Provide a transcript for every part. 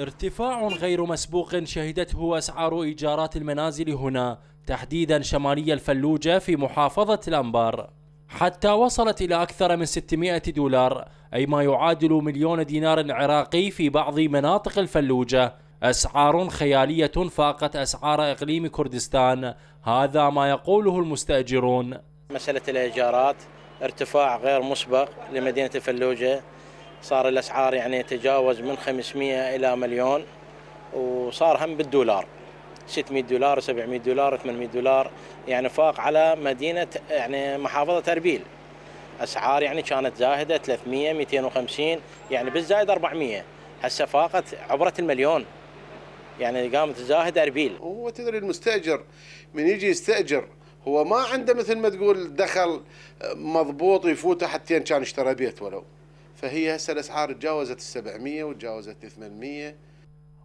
ارتفاع غير مسبوق شهدته أسعار إيجارات المنازل هنا تحديدا شمالي الفلوجة في محافظة الأنبار حتى وصلت إلى أكثر من 600 دولار أي ما يعادل مليون دينار عراقي في بعض مناطق الفلوجة أسعار خيالية فاقت أسعار إقليم كردستان هذا ما يقوله المستأجرون مسألة الإيجارات ارتفاع غير مسبق لمدينة الفلوجة صار الاسعار يعني تجاوز من 500 الى مليون وصار هم بالدولار 600 دولار 700 دولار 800 دولار يعني فاق على مدينه يعني محافظه اربيل اسعار يعني كانت زاهده 300 250 يعني بالزايد 400 هسه فاقت عبره المليون يعني قامت زاهد اربيل هو تدري المستاجر من يجي يستاجر هو ما عنده مثل ما تقول دخل مضبوط يفوته حتى كان اشترى بيت ولو فهي هسه الاسعار تجاوزت ال 700 وتجاوزت ال 800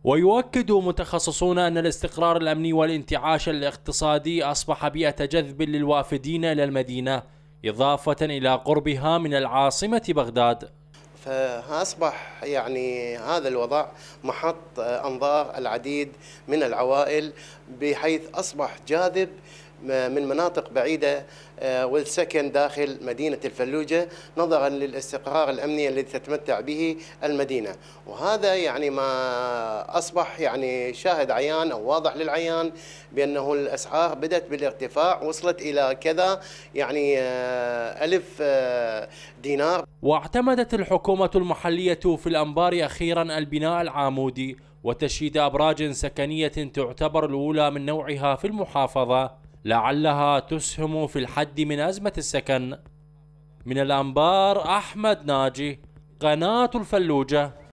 ويؤكد متخصصون أن الاستقرار الأمني والانتعاش الاقتصادي أصبح بيئة جذب للوافدين إلى المدينة إضافة إلى قربها من العاصمة بغداد فأصبح يعني هذا الوضع محط أنظار العديد من العوائل بحيث أصبح جاذب من مناطق بعيدة آه، والسكن داخل مدينة الفلوجة نظرا للاستقرار الأمني الذي تتمتع به المدينة وهذا يعني ما أصبح يعني شاهد عيان أو واضح للعيان بأنه الأسعار بدأت بالارتفاع وصلت إلى كذا يعني آه، ألف آه، دينار واعتمدت الحكومة المحلية في الأنبار أخيرا البناء العامودي وتشييد أبراج سكنية تعتبر الأولى من نوعها في المحافظة لعلها تسهم في الحد من أزمة السكن من الأنبار أحمد ناجي قناة الفلوجة